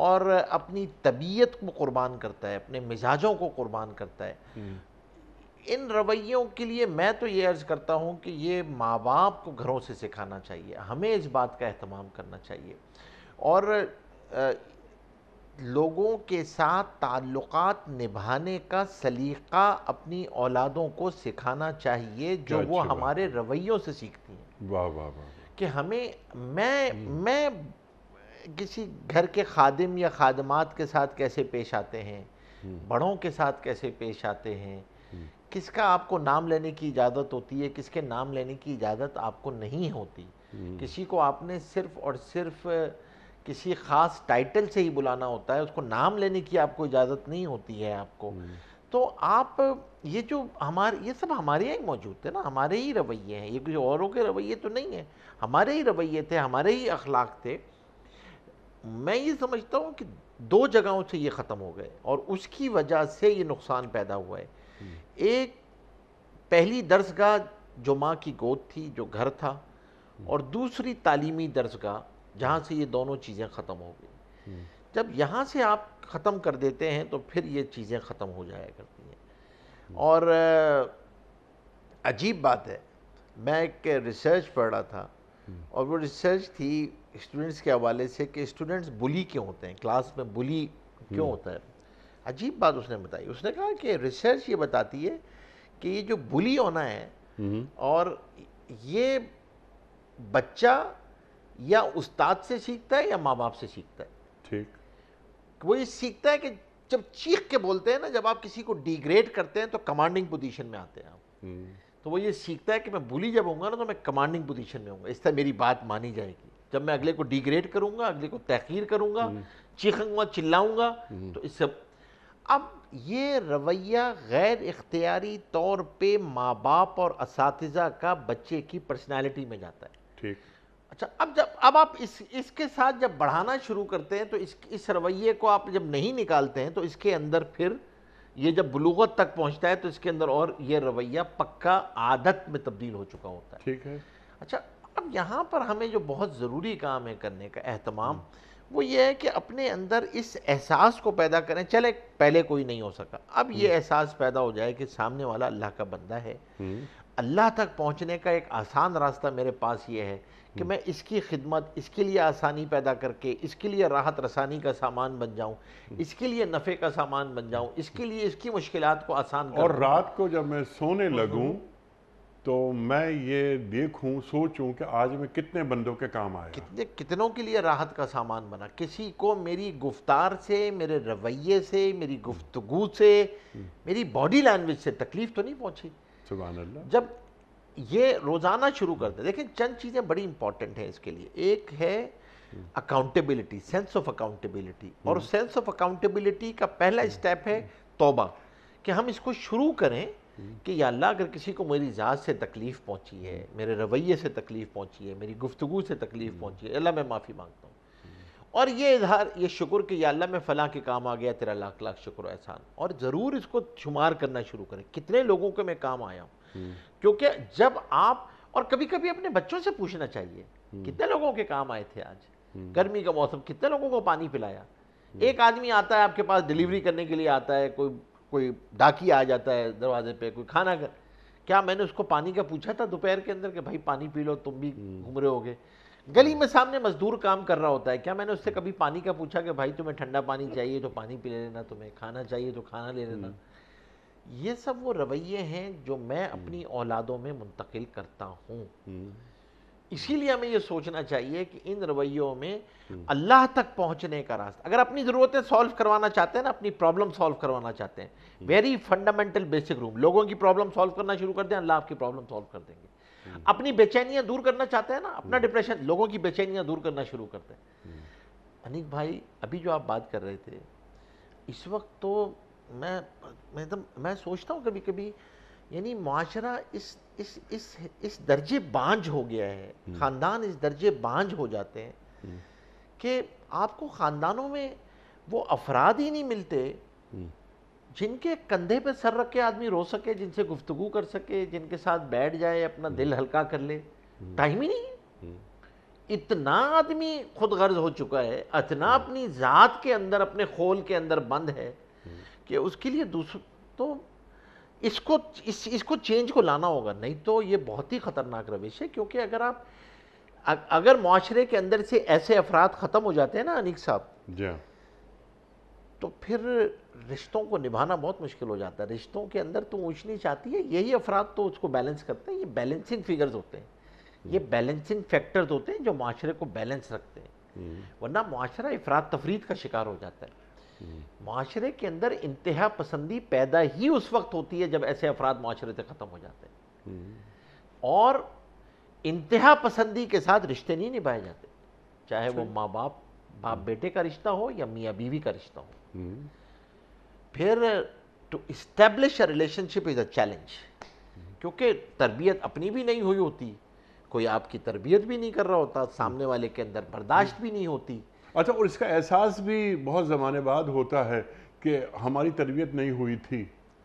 और अपनी तबीयत को कुर्बान करता है अपने मिजाजों को कुर्बान करता है हम्म। इन रवैयों के लिए मैं तो ये अर्ज़ करता हूँ कि ये माँ बाप को घरों से सिखाना चाहिए हमें इस बात का अहतमाम करना चाहिए और आ, लोगों के साथ ताल्लुकात निभाने का सलीका अपनी औलादों को सिखाना चाहिए जो वो हमारे रवैयों से सीखती हैं वाह वाह वाह कि हमें मैं हम्म। मैं किसी घर के खादिम या खादमात के साथ कैसे पेश आते हैं हम्म। बड़ों के साथ कैसे पेश आते हैं हम्म। किसका आपको नाम लेने की इजाज़त होती है किसके नाम लेने की इजाज़त आपको नहीं होती हम्म। किसी को आपने सिर्फ और सिर्फ किसी ख़ास टाइटल से ही बुलाना होता है उसको नाम लेने की आपको इजाज़त नहीं होती है आपको तो आप ये जो हमारे ये सब हमारे यहाँ ही मौजूद थे ना हमारे ही रवैये हैं ये कुछ औरों के रवैये तो नहीं है हमारे ही रवैये थे हमारे ही अखलाक थे मैं ये समझता हूँ कि दो जगहों से ये ख़त्म हो गए और उसकी वजह से ये नुकसान पैदा हुआ है हम्म। एक पहली दर्जगाह जो माँ की गोद थी जो घर था हम्म। और दूसरी तालीमी दर्जगाह जहाँ से ये दोनों चीज़ें ख़त्म हो गई हम्म। जब यहाँ से आप ख़त्म कर देते हैं तो फिर ये चीज़ें ख़त्म हो जाया करती हैं और अजीब बात है मैं एक रिसर्च पढ़ रहा था और वो रिसर्च थी स्टूडेंट्स के हवाले से कि स्टूडेंट्स बुली क्यों होते हैं क्लास में बुली क्यों हम्म। होता है अजीब बात उसने बताई उसने कहा कि रिसर्च ये बताती है कि ये जो बुली होना है हम्म। और ये बच्चा या उस्ताद से सीखता है या माँ बाप से सीखता है ठीक वो ये सीखता है कि जब चीख के बोलते हैं ना जब आप किसी को डिग्रेड करते हैं तो कमांडिंग पोजीशन में आते हैं आप हम्म। तो वो ये सीखता है कि मैं बुली जब हूँ ना तो मैं कमांडिंग पोजीशन में हूँ इस तरह मेरी बात मानी जाएगी जब मैं अगले को डिग्रेड करूंगा अगले को तहकीर करूंगा हम्म। चीखूंगा चिल्लाऊंगा हम्म। तो इस सब अब ये रवैया गैर इख्तियारी तौर पे माँ बाप और इस का बच्चे की पर्सनालिटी में जाता है ठीक अच्छा अब जब अब आप इस इसके साथ जब बढ़ाना शुरू करते हैं तो इस इस रवैये को आप जब नहीं निकालते हैं तो इसके अंदर फिर ये जब बलूगत तक पहुंचता है तो इसके अंदर और ये रवैया पक्का आदत में तब्दील हो चुका होता है ठीक है अच्छा अब यहाँ पर हमें जो बहुत ज़रूरी काम है करने का अहतमाम हम्म। वो ये है कि अपने अंदर इस एहसास को पैदा करें चले पहले कोई नहीं हो सका अब ये हम्म। एहसास पैदा हो जाए कि सामने वाला अल्लाह का बंदा है हम्म। अल्लाह तक पहुँचने का एक आसान रास्ता मेरे पास ये है कि मैं इसकी खिदमत इसके लिए आसानी पैदा करके इसके लिए राहत रसानी का सामान बन जाऊं इसके लिए नफ़े का सामान बन जाऊं इसके लिए इसकी मुश्किलात को आसान और रात को जब मैं सोने लगूं तो मैं ये देखूं सोचूं कि आज मैं कितने बंदों के काम आया कितने कितनों के लिए राहत का सामान बना किसी को मेरी गुफ्तार से मेरे रवैये से मेरी गुफ्तगु से हम्म। मेरी बॉडी लैंग्वेज से तकलीफ तो नहीं पहुंची सुबह जब ये रोज़ाना शुरू करते देखें चंद चीज़ें बड़ी इंपॉर्टेंट हैं इसके लिए एक है अकाउंटेबिलिटी सेंस ऑफ अकाउंटेबिलिटी और सेंस ऑफ अकाउंटेबिलिटी का पहला स्टेप हम्म। है तोबा कि हम इसको शुरू करें कि या अल्लाह अगर किसी को मेरी ज़ात से तकलीफ़ पहुंची है मेरे रवैये से तकलीफ़ पहुंची है मेरी गुफ्तगु से तकलीफ़ हम्म। पहुंची है अल्लाह मैं माफ़ी मांगता हूँ हम्म। और ये इजहार ये शुक्र कि या अल्लाह मैं फ़लाँ के काम आ गया तेरा लाख लाख शुक्र एहसान और ज़रूर इसको शुमार करना शुरू करें कितने लोगों के मैं काम आया हूँ हम्म। क्योंकि जब आप और कभी कभी अपने बच्चों से पूछना चाहिए कितने लोगों के काम आए थे आज गर्मी का मौसम कितने लोगों को पानी पिलाया एक आदमी आता है आपके पास डिलीवरी करने के लिए आता है कोई कोई डाकी आ जाता है दरवाजे पे कोई खाना कर क्या मैंने उसको पानी का पूछा था दोपहर के अंदर कि भाई पानी पी लो तुम भी हम्म। घूम रहे होगे गली में सामने मजदूर काम कर रहा होता है क्या मैंने उससे कभी पानी का पूछा कि भाई तुम्हें ठंडा पानी हम्म। चाहिए तो पानी पी ले लेना तुम्हें खाना चाहिए तो खाना ले लेना हम्म। ये सब वो रवैये हैं जो मैं अपनी औलादों में मुंतकिल करता हूँ इसीलिए हमें ये सोचना चाहिए कि इन रवैयों में हम्म। अल्लाह तक पहुंचने का रास्ता अगर अपनी ज़रूरतें सॉल्व करवाना चाहते हैं ना अपनी प्रॉब्लम सॉल्व करवाना चाहते हैं वेरी फंडामेंटल बेसिक रूम लोगों की प्रॉब्लम सॉल्व करना शुरू कर दें अल्लाह आपकी प्रॉब्लम सॉल्व कर देंगे हम्म। अपनी बेचैनियाँ दूर करना चाहते हैं ना अपना डिप्रेशन हम्म। लोगों की बेचैनियाँ दूर करना शुरू करते हैं अनिक भाई अभी जो आप बात कर रहे थे इस वक्त तो मैं मैं एकदम मैं सोचता हूँ कभी कभी यानी माशरा इस इस इस इस दर्जे बांझ हो गया है हम्म। ख़ानदान इस दर्जे बांझ हो जाते हैं हम्म। कि आपको ख़ानदानों में वो अफराद ही नहीं मिलते हम्म। जिनके कंधे पे सर रख के आदमी रो सके जिनसे गुफ्तगु कर सके जिनके साथ बैठ जाए अपना दिल हल्का कर ले टाइम ही नहीं है इतना आदमी खुद गर्ज हो चुका है इतना अपनी ज़ात के अंदर अपने खोल के अंदर बंद है कि उसके लिए दूसरों तो इसको इस इसको चेंज को लाना होगा नहीं तो ये बहुत ही खतरनाक रविश है क्योंकि अगर आप अगर माशरे के अंदर से ऐसे अफराद ख़त्म हो जाते हैं ना अनिक साहब हाँ। तो फिर रिश्तों को निभाना बहुत मुश्किल हो जाता है रिश्तों के अंदर तो ऊँचनी चाहती है यही अफराद तो उसको बैलेंस करते हैं ये बैलेंसिंग फिगर्स होते हैं ये बैलेंसिंग हम्म। फैक्टर्स होते हैं जो माशरे को बैलेंस रखते हैं हम्म। वरना माशरा अफराद तफरीद का शिकार हो जाता है माशरे के अंदर इंतहा पसंदी पैदा ही उस वक्त होती है जब ऐसे अफराद माशरे से ख़त्म हो जाते हैं हम्म। और इंतहा पसंदी के साथ रिश्ते नहीं निभाए जाते चाहे वो माँ बाप बाप बेटे का रिश्ता हो या मियाँ बीवी का रिश्ता हो हम्म। फिर to establish a relationship is a challenge क्योंकि तरबियत अपनी भी नहीं हुई होती कोई आपकी तरबियत भी नहीं कर रहा होता सामने हम्म। वाले के अंदर बर्दाश्त भी नहीं होती अच्छा और इसका एहसास भी बहुत ज़माने बाद होता है कि हमारी तरबियत नहीं हुई थी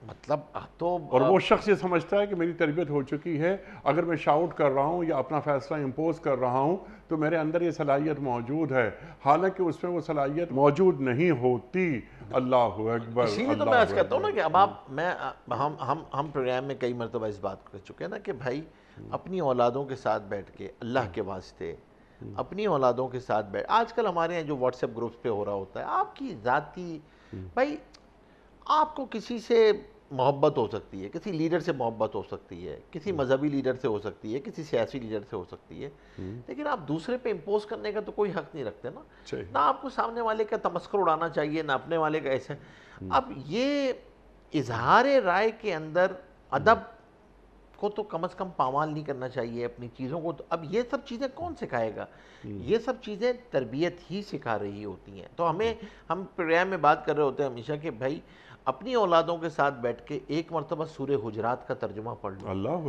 मतलब तो और वो शख्स ये समझता है कि मेरी तरबियत हो चुकी है अगर मैं शाउट कर रहा हूँ या अपना फैसला इम्पोज कर रहा हूँ तो मेरे अंदर ये सलाहियत मौजूद है हालांकि उसमें वो सलाहियत मौजूद नहीं होती अल्लाह अकबर इसीलिए तो मैं आज कहता हूँ ना कि अब आप मैं हम हम हम प्रोग्राम में कई मरतबा इस बात कर चुके हैं ना कि भाई हम्म। अपनी औलादों के साथ बैठ के अल्लाह के वास्ते हम्म। अपनी औलादों के साथ बैठ आजकल हमारे यहाँ जो व्हाट्सएप ग्रुप्स पे हो रहा होता है आपकी ज़ाती हम्म। भाई आपको किसी से मोहब्बत हो सकती है किसी लीडर से मोहब्बत हो सकती है किसी हम्म। मजहबी लीडर से हो सकती है किसी सियासी लीडर से हो सकती है लेकिन आप दूसरे पे इम्पोज करने का तो कोई हक नहीं रखते ना ना आपको सामने वाले का तमस्कर उड़ाना चाहिए ना अपने वाले का ऐसे अब ये इजहार राय के अंदर अदब को तो कम से कम पामाल नहीं करना चाहिए अपनी चीज़ों को तो अब ये सब चीज़ें कौन सिखाएगा हम्म। ये सब चीज़ें तरबियत ही सिखा रही होती हैं तो हमें हम्म। हम प्रोग्राम में बात कर रहे होते हैं हमेशा कि भाई अपनी औलादों के साथ बैठ के एक मरतबा सूर्य हजरात का तर्जुमा पढ़ लो अल्लाह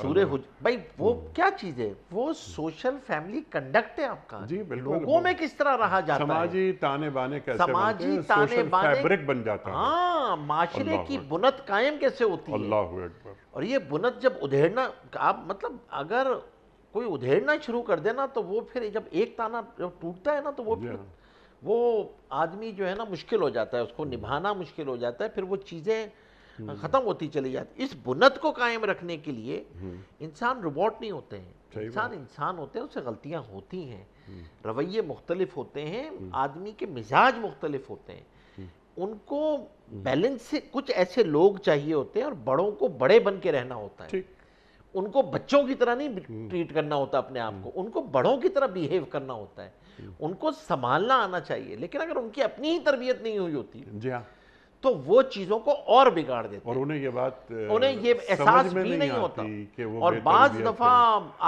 सूर्य भाई वो हम्म। क्या चीज़ है वो सोशल फैमिली कंडक्ट है आपका जी लोगों में किस तरह रहा जाता समाजी है ताने बाने कैसे समाजी ताने बाने फैब्रिक बन जाता है हाँ माशरे की बुनत कायम कैसे होती है अल्लाह और ये बुनत जब उधेड़ना आप मतलब अगर कोई उधेड़ना शुरू कर देना तो वो फिर जब एक ताना जब टूटता है ना तो वो फिर हाँ। वो आदमी जो है ना मुश्किल हो जाता है उसको हम्म। निभाना मुश्किल हो जाता है फिर वो चीज़ें हम्म। ख़त्म होती चली जाती इस बुनत को कायम रखने के लिए हम्म। इंसान रोबोट नहीं होते हैं इंसान इंसान होते हैं उससे गलतियाँ होती हैं रवैये मुख्तलिफ होते हैं आदमी के मिजाज मुख्तलिफ होते हैं उनको बैलेंस से कुछ ऐसे लोग चाहिए होते हैं और बड़ों को बड़े बन के रहना होता है उनको बच्चों की तरह नहीं ट्रीट हम्म। करना होता अपने आप को उनको बड़ों की तरह बिहेव करना होता है हम्म। उनको संभालना आना चाहिए लेकिन अगर उनकी अपनी ही तरबियत नहीं हुई होती जी हाँ तो वो चीजों को और बिगाड़ देते और उन्हें ये बात उन्हें ये एहसास भी नहीं, नहीं होता और बाज दफा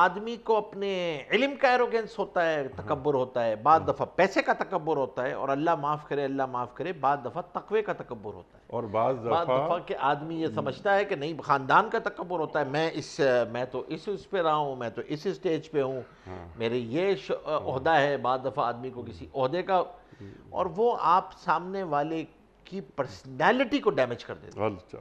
आदमी को अपने इलम का एरोगेंस होता है तकबर हाँ। होता है बाद हाँ। दफा पैसे का तकबर होता है और अल्लाह माफ करे अल्लाह माफ करे बाद दफा तकवे का तकबर होता है और बाद दफा, के आदमी ये हम्म। समझता है कि नहीं खानदान का तकबर होता है मैं इस मैं तो इस उस पे रहा हूँ मैं तो इस स्टेज पे हूँ हाँ। मेरे ये अहदा हाँ। है बाद दफा आदमी को किसी अहदे हम्म। का हम्म। और वो आप सामने वाले आपकी पर्सनैलिटी को डैमेज कर देते अच्छा।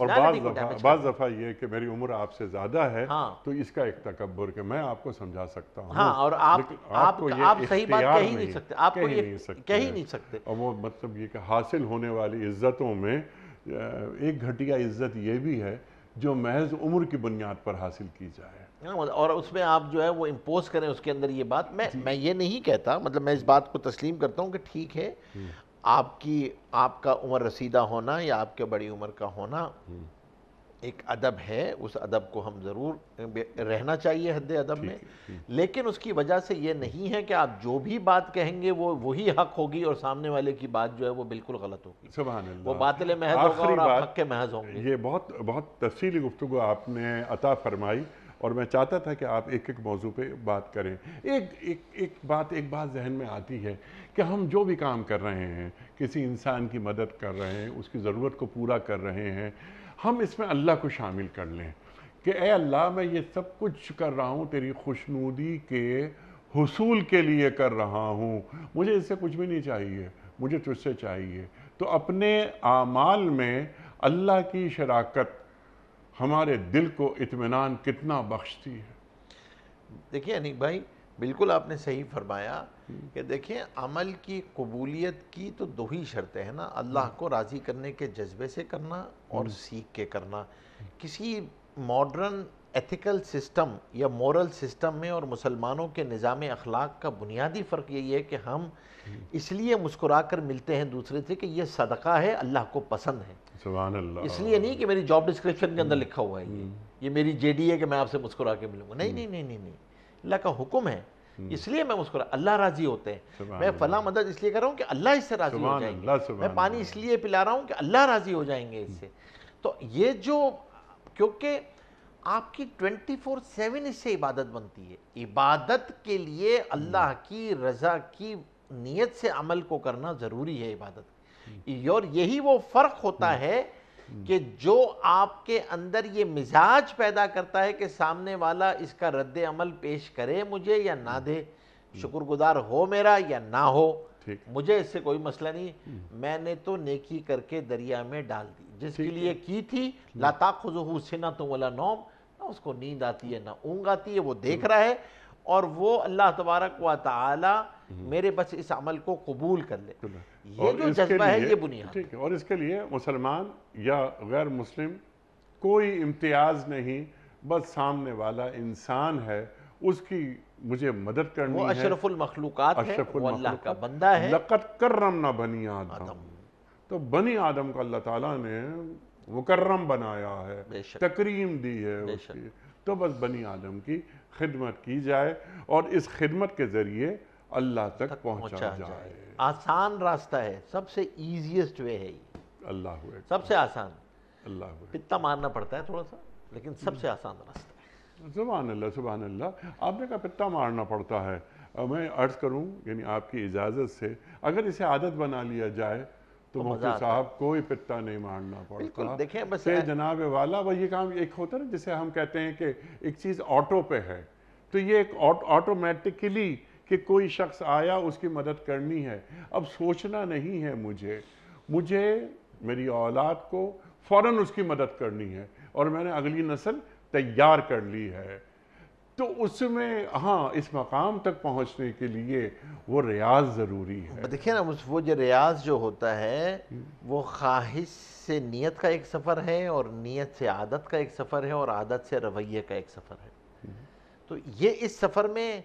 और बाज दफ़ा ये कि मेरी उम्र आपसे ज़्यादा है हाँ। तो इसका एक तकबर के मैं आपको समझा सकता हूँ हाँ, और आप, आपको आप, ये आप सही बात कह ही नहीं, नहीं सकते आप कह ही नहीं सकते कह ही नहीं सकते और वो मतलब ये कि हासिल होने वाली इज्जतों में एक घटिया इज्जत ये भी है जो महज उम्र की बुनियाद पर हासिल की जाए हाँ, और उसमें आप जो है वो इम्पोज करें उसके अंदर ये बात मैं मैं ये नहीं कहता मतलब मैं इस बात को तस्लीम करता हूँ कि ठीक है हम्म। आपकी आपका उम्र रसीदा होना या आपके बड़ी उम्र का होना हम्म। एक अदब है उस अदब को हम ज़रूर रहना चाहिए हद अदब में लेकिन उसकी वजह से ये नहीं है कि आप जो भी बात कहेंगे वो वही हक होगी और सामने वाले की बात जो है वो बिल्कुल गलत होगी वो बातिल महज होगा और आप हक के महज होंगे ये बहुत बहुत तफसीली गुफ्तु आपने अता फरमाई और मैं चाहता था कि आप एक एक मौजू पे बात करें एक एक एक बात एक बात जहन में आती है कि हम जो भी काम कर रहे हैं किसी इंसान की मदद कर रहे हैं उसकी ज़रूरत को पूरा कर रहे हैं हम इसमें अल्लाह को शामिल कर लें कि ए अल्लाह मैं ये सब कुछ कर रहा हूँ तेरी खुशनूदी के हसूल के लिए कर रहा हूँ मुझे इससे कुछ भी नहीं चाहिए मुझे तुझसे चाहिए तो अपने आमाल में अल्लाह की शराकत हमारे दिल को इत्मीनान कितना बख्शती है देखिए अनिक भाई बिल्कुल आपने सही फरमाया कि देखिए अमल की कबूलियत की तो दो ही शर्तें हैं ना अल्लाह को राज़ी करने के जज्बे से करना और हम्म। सीख के करना किसी मॉडर्न एथिकल सिस्टम या मॉरल सिस्टम में और मुसलमानों के निज़ाम अखलाक का बुनियादी फ़र्क यही है कि हम हम्म। इसलिए मुस्कुरा कर मिलते हैं दूसरे से कि यह सदका है अल्लाह को पसंद है इसलिए नहीं कि मेरी जॉब डिस्क्रिप्शन के अंदर हम्म। लिखा हुआ है ये हम्म। ये मेरी जे डी है कि मैं आपसे मुस्कुरा के मिलूँगा नहीं नहीं नहीं नहीं नहीं अल्लाह का हुक्म है इसलिए मैं मुस्कुरा अल्लाह राजी होते हैं मैं फला मदद इसलिए कर रहा हूँ कि अल्लाह इससे राजी हो जाएंगे मैं पानी इसलिए पिला रहा हूँ कि अल्लाह राजी हो जाएंगे इससे तो ये जो क्योंकि आपकी 24/7 इससे इबादत बनती है इबादत के लिए अल्लाह हम्म। की रज़ा की नीयत से अमल को करना ज़रूरी है इबादत हम्म। और यही वो फ़र्क होता हम्म। है कि जो आपके अंदर ये मिजाज पैदा करता है कि सामने वाला इसका रद्द अमल पेश करे मुझे या ना दे शुक्रगुजार हो मेरा या ना हो मुझे इससे कोई मसला नहीं मैंने तो नेकी करके दरिया में डाल दी जिसके लिए की थी लाता खुजू सिना तुम वाला नोम ना उसको नींद आती है ना ऊँग आती है वो देख रहा है और वो अल्लाह तबारक व ताला हम्म। मेरे बस इस अमल को कबूल कर ले तो ये जो जज्बा है ये बुनियाद ठीक है और इसके लिए मुसलमान या गैर मुस्लिम कोई इम्तियाज़ नहीं बस सामने वाला इंसान है उसकी मुझे मदद करनी वो अशरफुल मखलूक़ात है वो अल्लाह का बंदा है लकत कर रमना बनी आदम तो बनी आदम को अल्लाह ताला ने मुकर्रम बनाया है तकरीम दी है उसकी तो बस बनी आदम की खिदमत की जाए और इस खिदमत के ज़रिए अल्लाह तक, तक पहुंचा जाए।, जाए आसान रास्ता है सबसे ईजिएस्ट वे है ये अल्लाह सबसे आसान अल्लाह कितना मानना पड़ता है थोड़ा सा लेकिन हम्म। सबसे आसान रास्ता सुबहान अल्लाह सुबहान अल्लाह आपने कहा पिता मारना पड़ता है मैं अर्ज़ करूं यानी आपकी इजाज़त से अगर इसे आदत बना लिया जाए तो मुफ्ती साहब कोई पिता नहीं मारना पड़ता देखे बस जनाब वाला वो ये काम एक होता है जिसे हम कहते हैं कि एक चीज़ ऑटो पे है तो ये एक ऑटोमेटिकली कि कोई शख्स आया उसकी मदद करनी है अब सोचना नहीं है मुझे मुझे मेरी औलाद को फौरन उसकी मदद करनी है और मैंने अगली नस्ल तैयार कर ली है तो उसमें हाँ इस मकाम तक पहुंचने के लिए वो रियाज ज़रूरी है देखिए ना उस वो जो रियाज जो होता है वो ख्वाहिश से नीयत का एक सफ़र है और नीयत से आदत का एक सफ़र है और आदत से रवैये का एक सफ़र है तो ये इस सफ़र में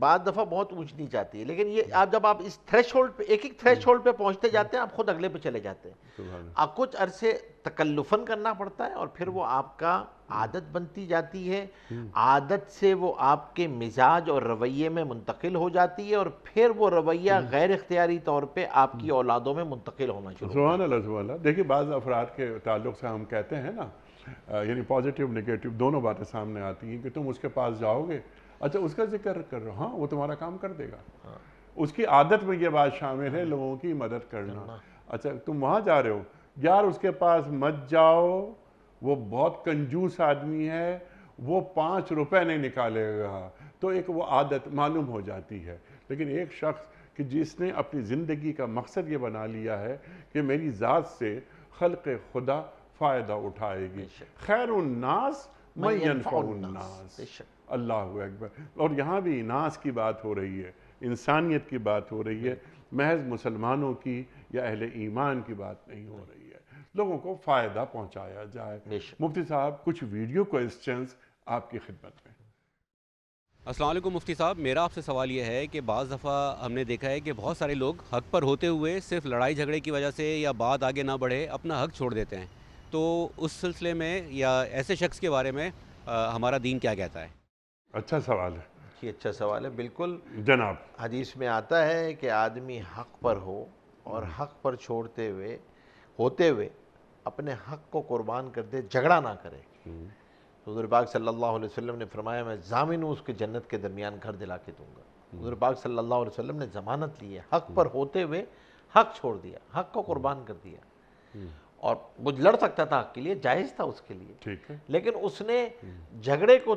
बाद दफ़ा बहुत ऊँचनी जाती है लेकिन ये आप जब आप इस थ्रेश होल्ड पर एक एक थ्रेश होल्ड पर पहुंचते जाते हैं आप खुद अगले पे चले जाते हैं आप कुछ अरसे तकल्लुफन करना पड़ता है और फिर वो आपका आदत बनती जाती है हम्म। आदत से वो आपके मिजाज और रवैये में मुंतकिल हो जाती है और फिर वो रवैया हम्म। गैर इख्तियारी तौर पर आपकी हम्म। औलादों में मुंतकिल होना शुरू देखिए बाज़ अफराद के ताल्लुक से हम कहते हैं ना यानी पॉजिटिव नेगेटिव दोनों बातें सामने आती हैं कि तुम उसके पास जाओगे अच्छा उसका जिक्र कर रहे हो हाँ वो तुम्हारा काम कर देगा हाँ। उसकी आदत में ये बात शामिल है हाँ। लोगों की मदद करना अच्छा तुम वहाँ जा रहे हो यार उसके पास मत जाओ वो बहुत कंजूस आदमी है वो पाँच रुपए नहीं निकालेगा तो एक वो आदत मालूम हो जाती है लेकिन एक शख्स कि जिसने अपनी ज़िंदगी का मकसद ये बना लिया है कि मेरी ज़ात से के खुदा फ़ायदा उठाएगी खैर उन्नास मैनफ़ाउन्नास अल्लाह अकबर और यहाँ भी नास की बात हो रही है इंसानियत की बात हो रही है महज मुसलमानों की या अहल ईमान की बात नहीं हो रही लोगों को फ़ायदा पहुँचाया जाए मुफ्ती साहब कुछ वीडियो क्वेश्चन आपकी खिदमत में असलम मुफ्ती साहब मेरा आपसे सवाल यह है कि बज़ दफ़ा हमने देखा है कि बहुत सारे लोग हक पर होते हुए सिर्फ लड़ाई झगड़े की वजह से या बात आगे ना बढ़े अपना हक छोड़ देते हैं तो उस सिलसिले में या ऐसे शख्स के बारे में आ, हमारा दीन क्या कहता है अच्छा सवाल है जी अच्छा सवाल है बिल्कुल जनाब हदीस में आता है कि आदमी हक पर हो और हम्म। हक पर छोड़ते हुए होते हुए अपने हक को कुर्बान कर दे झगड़ा ना करे हजूर पाक सल्लल्लाहु अलैहि वसल्लम ने फरमाया मैं जामिन हूँ उसके जन्नत के दरमियान घर दिला के दूंगा हजूर पाक सल्लल्लाहु अलैहि वसल्लम ने ज़मानत ली है हक पर होते हुए हक छोड़ दिया हक को कुर्बान कर दिया और वो लड़ सकता था हक के लिए जायज़ था उसके लिए ठीक है लेकिन उसने झगड़े को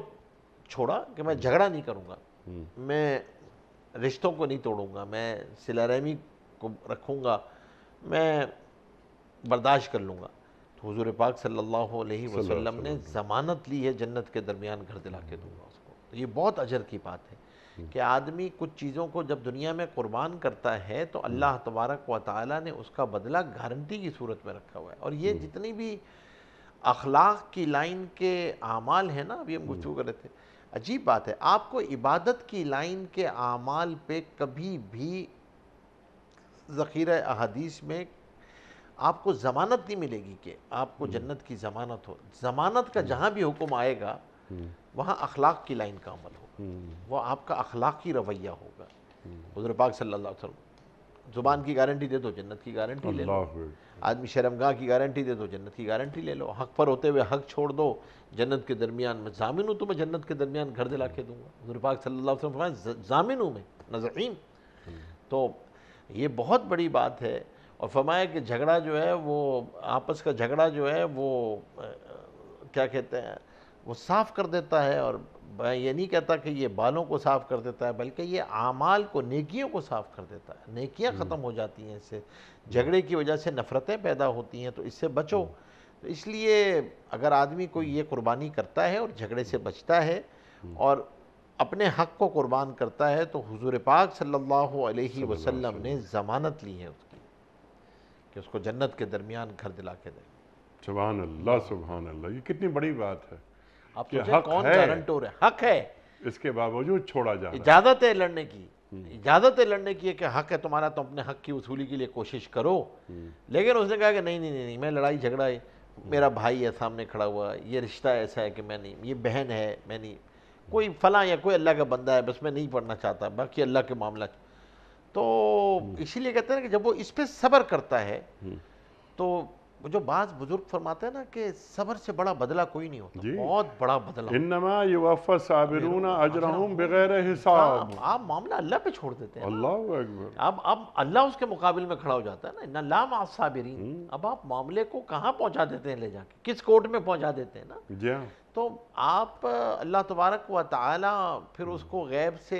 छोड़ा कि मैं झगड़ा नहीं करूँगा मैं रिश्तों को नहीं तोड़ूंगा मैं सिलारहमी को रखूँगा मैं बर्दाश्त कर लूँगा तो हजूर पाक सल्लल्लाहु अलैहि वसल्लम ने ज़मानत ली है जन्नत के दरमियान घर दिला के दूंगा उसको तो ये बहुत अजर की बात है हम्म। कि आदमी कुछ चीज़ों को जब दुनिया में कुर्बान करता है तो हम्म। अल्लाह तबारक व ताली ने उसका बदला गारंटी की सूरत में रखा हुआ है और ये हम्म। जितनी भी अखलाक की लाइन के अमाल हैं ना अभी हम गुफ्तु कर रहे थे अजीब बात है आपको इबादत की लाइन के अमाल पे कभी भी ज़ख़ीरा अहादीस में आपको ज़मानत नहीं मिलेगी कि आपको हम्म। जन्नत की ज़मानत हो ज़मानत का हम्म। जहाँ भी हुक्म आएगा हम्म। वहाँ अखलाक की लाइन का अमल हो वह आपका अखलाकी रवैया होगा हजर पाक अलैहि वसल्लम ज़ुबान की गारंटी दे दो जन्नत की गारंटी ले लो आदमी शर्मगाह की गारंटी दे दो जन्नत की गारंटी ले लो हक पर होते हुए हक छोड़ दो जन्नत के दरमियान मैं जामिन हूँ तो मैं जन्नत के दरमियान घर दिला के दूंगा हजर पाक सल्ला वसल्लम जामिन हूँ मैं नज़ीम तो ये बहुत बड़ी बात है और फरमाया कि झगड़ा जो है वो आपस का झगड़ा जो है वो क्या कहते हैं वो साफ़ कर देता है और मैं ये नहीं कहता कि ये बालों को साफ़ कर देता है बल्कि ये आमाल को नेकियों को साफ़ कर देता है नेकियां हम्म। ख़त्म हो जाती हैं इससे झगड़े की वजह से नफ़रतें पैदा होती हैं तो इससे बचो हम्म। तो इसलिए अगर आदमी कोई हम्म। ये कुर्बानी करता है और झगड़े से बचता है और अपने हक को कुर्बान करता है तो हुजूर पाक सल्लल्लाहु अलैहि वसल्लम ने ज़मानत ली है उसकी कि उसको जन्नत के दरमियान घर दिला के दें सुबहान अल्लाह सुबहान अल्लाह ये कितनी बड़ी बात है आप कि हक कौन है, गारंटोर है हक है इसके बावजूद छोड़ा जाए इजाज़त है लड़ने की हम्म। इजाज़त है लड़ने की है कि हक है तुम्हारा तो अपने हक की वसूली के लिए कोशिश करो हम्म। लेकिन उसने कहा कि नहीं नहीं नहीं, नहीं मैं लड़ाई झगड़ा है मेरा हम्म। भाई है सामने खड़ा हुआ ये रिश्ता ऐसा है कि मैं नहीं ये बहन है मैं नहीं कोई फला या कोई अल्लाह का बंदा है बस मैं नहीं पढ़ना चाहता बाकी अल्लाह के मामला तो हम्म। इसीलिए कहते हैं ना कि जब वो इस पर सब्र करता है हम्म। तो जो बाज बुजुर्ग फरमाते हैं ना कि सबर से बड़ा बदला कोई नहीं होता बहुत बड़ा बदला अच्छा। हिसाब आप हाँ, हाँ, हाँ, मामला अल्लाह पे छोड़ देते हैं अल्लाह अब अब अल्लाह उसके मुकाबले में खड़ा हो जाता है ना इन्ना लाम साबिरीन हम्म। अब आप मामले को कहाँ पहुँचा देते हैं ले जाके किस कोर्ट में पहुँचा देते हैं ना जी तो आप अल्लाह तबारक व ताली फिर उसको गैब से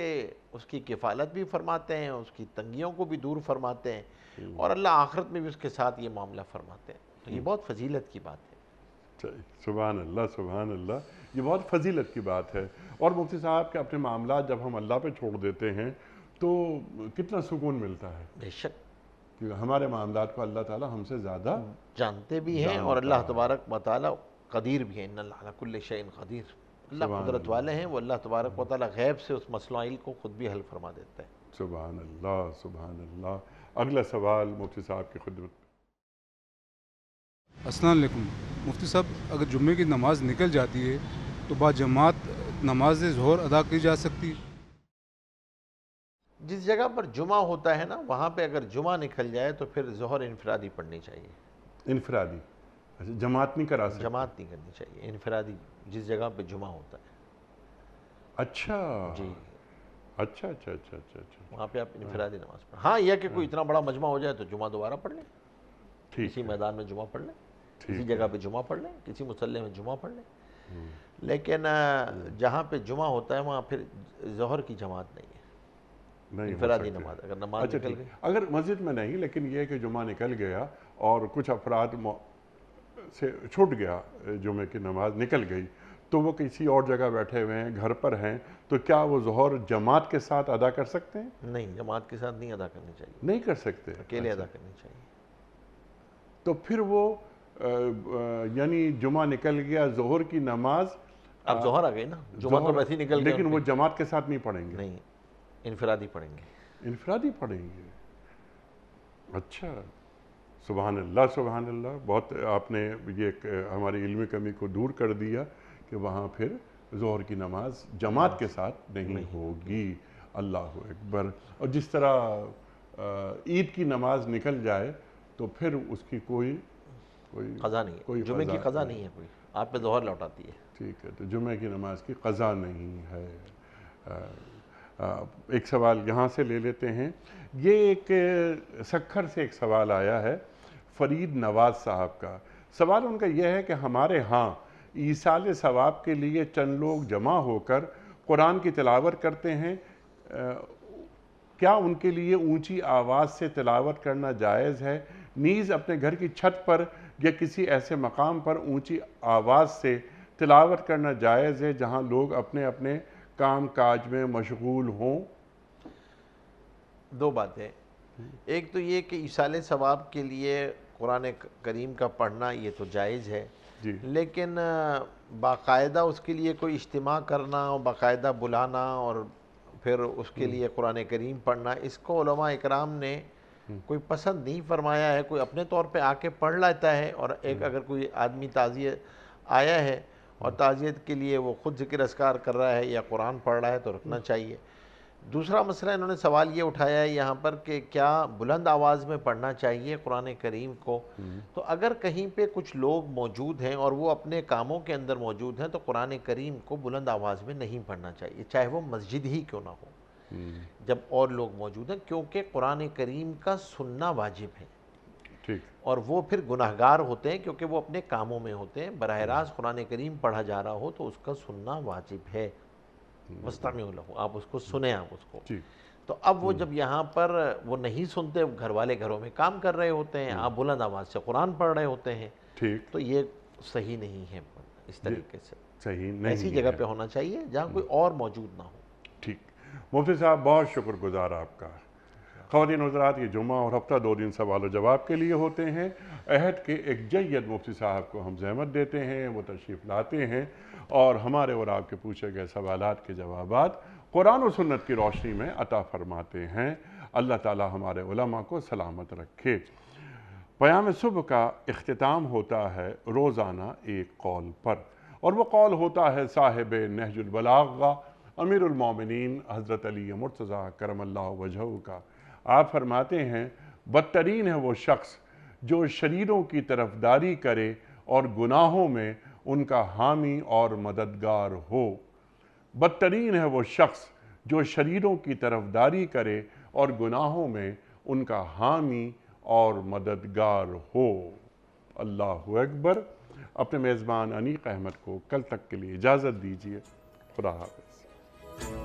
उसकी किफ़ालत भी फरमाते हैं उसकी तंगियों को भी दूर फरमाते हैं हम्म। और अल्लाह आखरत में भी उसके साथ ये मामला फरमाते हैं तो ये हम्म। बहुत फजीलत की बात है सुबह अल्लाह सुबह अल्लाह ये बहुत फजीलत की बात है और मुफ्ती साहब के अपने मामला जब हम अल्लाह पे छोड़ देते हैं तो कितना सुकून मिलता है बेशक हमारे मामला को अल्लाह ताला हमसे ज़्यादा जानते भी हैं और अल्लाह तबारक मतलब कदीर भी है इन्नकुल्ल शैन कदीर अल्लाह कुदरत वाले हैं वो अल्लाह तबारक वाल गैब से उस मसलाइल को खुद भी हल फरमा देता है सुबह अल्लाह सुबह अल्लाह अगला सवाल मुफ्ती साहब की खुद असलकुम मुफ्ती साहब अगर जुम्मे की नमाज निकल जाती है तो बाजमात नमाज जहर अदा की जा सकती है जिस जगह पर जुमा होता है ना वहाँ पे अगर जुमा निकल जाए तो फिर जहर इनफरादी पढ़नी चाहिए इनफरादी अच्छा जमात नहीं करा सकते जमात नहीं करनी चाहिए इनफरादी जिस जगह पे जुमा होता है अच्छा जी अच्छा अच्छा अच्छा अच्छा अच्छा वहाँ पे आप इनफरादी नमाज पढ़ हाँ यह कि कोई इतना बड़ा मजमा हो जाए तो जुमा दोबारा पढ़ लें किसी मैदान में जुमा पढ़ लें किसी जगह पे जुमा पढ़ लें किसी मुसल्ले में जुमा पढ़ लें हम्म। लेकिन जहाँ पे जुमा होता है वहाँ फिर जहर की जमात नहीं है इनफरादी नमाज अगर नमाज अच्छा निकल गई अगर मस्जिद में नहीं लेकिन यह कि जुमा निकल गया और कुछ अफराद से छूट गया जुमे की नमाज निकल गई तो वो किसी और जगह बैठे हुए हैं घर पर हैं तो क्या वो जहर जमात के साथ अदा कर सकते हैं नहीं जमात के साथ नहीं अदा करनी चाहिए नहीं कर सकते अकेले अच्छा। अदा करनी चाहिए तो फिर वो यानी जुमा निकल गया जोहर की नमाज अब जहर आ गई ना जुमा तो वैसे निकल गया लेकिन वो जमात के साथ नहीं पढ़ेंगे नहीं इनफरादी पढ़ेंगे इनफरादी पढ़ेंगे अच्छा सुबह अल्लाह सुबह अल्लाह बहुत आपने ये हमारी इल्मी कमी को दूर कर दिया कि वहाँ फिर जोहर की नमाज जमात के साथ नहीं, नहीं होगी अल्लाह अकबर और जिस तरह ईद की नमाज निकल जाए तो फिर उसकी कोई कोई कज़ा नहीं कोई जुमे की कज़ा नहीं है कोई आप पे जोहर लौटाती है ठीक है तो जुमे की नमाज की कज़ा नहीं है आ, एक सवाल यहाँ से ले लेते हैं ये एक सखर से एक सवाल आया है फरीद नवाज़ साहब का सवाल उनका यह है कि हमारे यहाँ ईसाल सवाब के लिए चंद लोग जमा होकर कुरान की तिलावत करते हैं आ, क्या उनके लिए ऊंची आवाज़ से तिलावत करना जायज़ है नीज़ अपने घर की छत पर या किसी ऐसे मकाम पर ऊंची आवाज़ से तिलावत करना जायज़ है जहां लोग अपने अपने काम काज में मशगूल हों दो बातें एक तो ये कि ईसाल सवाब के लिए कुरान करीम का पढ़ना ये तो जायज़ है लेकिन बाकायदा उसके लिए कोई इज्तम करना और बाकायदा बुलाना और फिर उसके हम्म। लिए कुरान करीम पढ़ना इसको इकराम ने हम्म। कोई पसंद नहीं फरमाया है कोई अपने तौर पे आके पढ़ लेता है और एक हम्म। अगर कोई आदमी ताज़ियत आया है और ताज़ियत के लिए वो खुद जिक्र असकार कर रहा है या कुरान पढ़ रहा है तो रखना चाहिए दूसरा मसला इन्होंने सवाल ये उठाया है यहाँ पर कि क्या बुलंद आवाज़ में पढ़ना चाहिए कुरान करीम को तो अगर कहीं पे कुछ लोग मौजूद हैं और वो अपने कामों के अंदर मौजूद हैं तो कुरान करीम को बुलंद आवाज़ में नहीं पढ़ना चाहिए चाहे वो मस्जिद ही क्यों ना हो जब और लोग मौजूद हैं क्योंकि कुरान करीम का सुनना वाजिब है ठीक और वो फिर गुनाहगार होते हैं क्योंकि वो अपने कामों में होते हैं बरह रास्त कुरान करीम पढ़ा जा रहा हो तो उसका सुनना वाजिब है मुस्तमी लहू आप उसको सुने आप उसको तो अब वो हम्म। जब यहाँ पर वो नहीं सुनते घर वाले घरों में काम कर रहे होते हैं हम्म। आप बुलंद आवाज़ से कुरान पढ़ रहे होते हैं ठीक तो ये सही नहीं है इस तरीके से सही नहीं ऐसी जगह पे होना चाहिए जहाँ कोई हम्म। और मौजूद ना हो ठीक मुफ्ती साहब बहुत शुक्रगुजार आपका खातन हजरात ये जुमा और हफ्ता दो दिन सवाल जवाब के लिए होते हैं अहद के एक जैद मुफ्ती साहब को हम जहमत देते हैं वो तशरीफ़ लाते हैं और हमारे और आपके पूछे गए सवाल के जवाब कुरान और सुन्नत की रोशनी में अता फरमाते हैं अल्लाह ताला हमारे उलमा को सलामत रखे प्याम सुबह का अख्ताम होता है रोज़ाना एक कौल पर और वह कौल होता है साहिब नहजुलबलागा अमीरमिन हज़रत अली मुर्तज़ा करम वजह का आप फरमाते हैं बदतरीन है वो शख्स जो शरीरों की तरफदारी करे और गुनाहों में उनका हामी और मददगार हो बदतरीन है वो शख्स जो शरीरों की तरफदारी करे और गुनाहों में उनका हामी और मददगार हो अल्लाह अकबर अपने मेज़बान अनीक अहमद को कल तक के लिए इजाज़त दीजिए खुदा हाफ